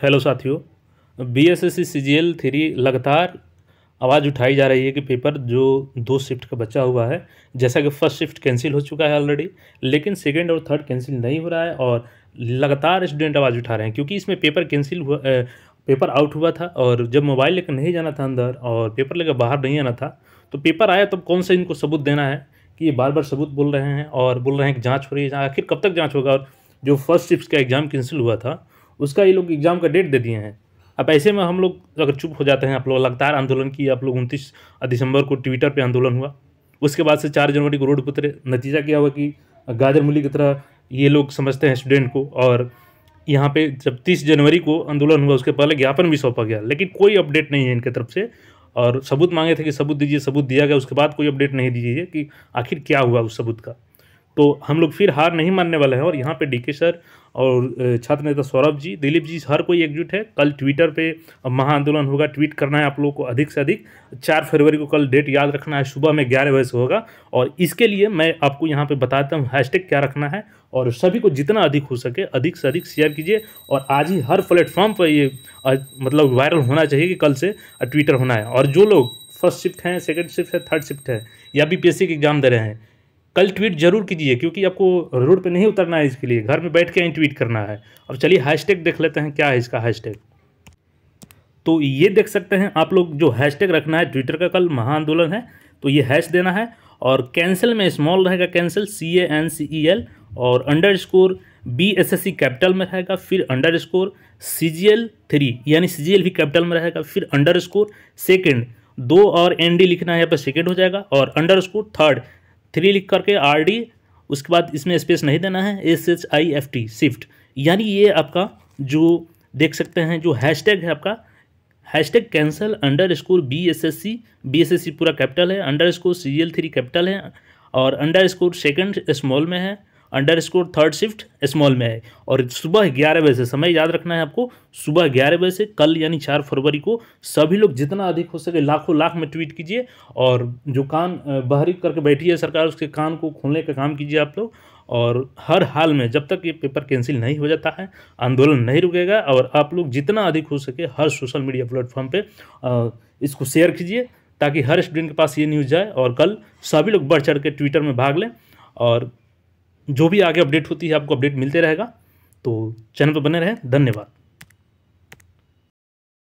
hello साथियों B S S C C G L three लगातार आवाज़ उठाई जा रही है कि पेपर जो दो शिफ्ट का बचा हुआ है जैसा कि फर्स्ट शिफ्ट कैंसिल हो चुका है ऑलरेडी लेकिन सेकंड और थर्ड कैंसिल नहीं हो रहा है और लगातार स्टूडेंट आवाज़ उठा रहे हैं क्योंकि इसमें पेपर कैंसिल हुआ ए, पेपर आउट हुआ था और जब मोबाइल लेकर नहीं जाना था अंदर और पेपर लेकर बाहर नहीं आना था तो पेपर आया तब तो कौन सा इनको सबूत देना है कि ये बार बार सबूत बोल रहे हैं और बोल रहे हैं कि जाँच हो रही है आखिर कब तक जाँच होगा और जो फर्स्ट शिफ्ट का एग्ज़ाम कैंसिल हुआ था उसका ये लोग एग्ज़ाम का डेट दे दिए हैं अब ऐसे में हम लोग अगर चुप हो जाते हैं आप लोग लगातार आंदोलन किए आप लोग उनतीस दिसंबर को ट्विटर पर आंदोलन हुआ उसके बाद से चार जनवरी को रोड उतरे नतीजा क्या हुआ कि गाजर मूली की तरह ये लोग समझते हैं स्टूडेंट को और यहाँ पे जब तीस जनवरी को आंदोलन हुआ उसके पहले ज्ञापन भी सौंपा गया लेकिन कोई अपडेट नहीं है इनके तरफ से और सबूत मांगे थे कि सबूत दीजिए सबूत दिया गया उसके बाद कोई अपडेट नहीं दीजिए कि आखिर क्या हुआ उस सबूत का तो हम लोग फिर हार नहीं मानने वाले हैं और यहाँ पे डीके सर और छात्र नेता सौरभ जी दिलीप जी हर कोई एकजुट है कल ट्विटर पे महाआंदोलन होगा ट्वीट करना है आप लोगों को अधिक से अधिक चार फरवरी को कल डेट याद रखना है सुबह में ग्यारह बजे से होगा और इसके लिए मैं आपको यहाँ पे बताता हूँ हैशटैग क्या रखना है और सभी को जितना अधिक हो सके अधिक से अधिक शेयर कीजिए और आज ही हर प्लेटफॉर्म पर ये मतलब वायरल होना चाहिए कि कल से ट्विटर होना है और जो लोग फर्स्ट शिफ्ट हैं सेकेंड शिफ्ट है थर्ड शिफ्ट है या बी पी एग्ज़ाम दे रहे हैं कल ट्वीट जरूर कीजिए क्योंकि आपको रोड पे नहीं उतरना है इसके लिए घर में बैठ के ही ट्वीट करना है अब चलिए हैशटैग देख लेते हैं क्या है इसका हैशटैग तो ये देख सकते हैं आप लोग जो हैशटैग रखना है ट्विटर का कल महाआंदोलन है तो ये हैश देना है और कैंसिल में स्मॉल रहेगा cancel C A N C E L और underscore B S S C capital में रहेगा फिर underscore C G L three यानी सी जी एल भी कैपिटल में रहेगा फिर अंडर स्कोर सेकेंड दो और एन डी लिखना है यहाँ पर सेकेंड हो जाएगा और अंडर स्कोर थर्ड थ्री लिख करके आर डी उसके बाद इसमें स्पेस नहीं देना है S H I F T shift यानी ये आपका जो देख सकते हैं जो हैशटैग है आपका hashtag cancel underscore B S S C B S S C पूरा कैपिटल है underscore C L three capital है और अंडर स्कोर सेकेंड स्मॉल में है underscore third shift small में है और सुबह ग्यारह बजे से समय याद रखना है आपको सुबह ग्यारह बजे से कल यानी चार फरवरी को सभी लोग जितना अधिक हो सके लाखों लाख में ट्वीट कीजिए और जो कान बाहरी करके बैठी है सरकार उसके कान को खोलने का काम कीजिए आप लोग और हर हाल में जब तक ये पेपर कैंसिल नहीं हो जाता है आंदोलन नहीं रुकेगा और आप लोग जितना अधिक हो सके हर सोशल मीडिया प्लेटफॉर्म पर इसको शेयर कीजिए ताकि हर स्टूडेंट के पास ये न्यूज़ जाए और कल सभी लोग बढ़ चढ़ के ट्विटर में भाग लें और जो भी आगे अपडेट होती है आपको अपडेट मिलते रहेगा तो चैनल पर बने रहें धन्यवाद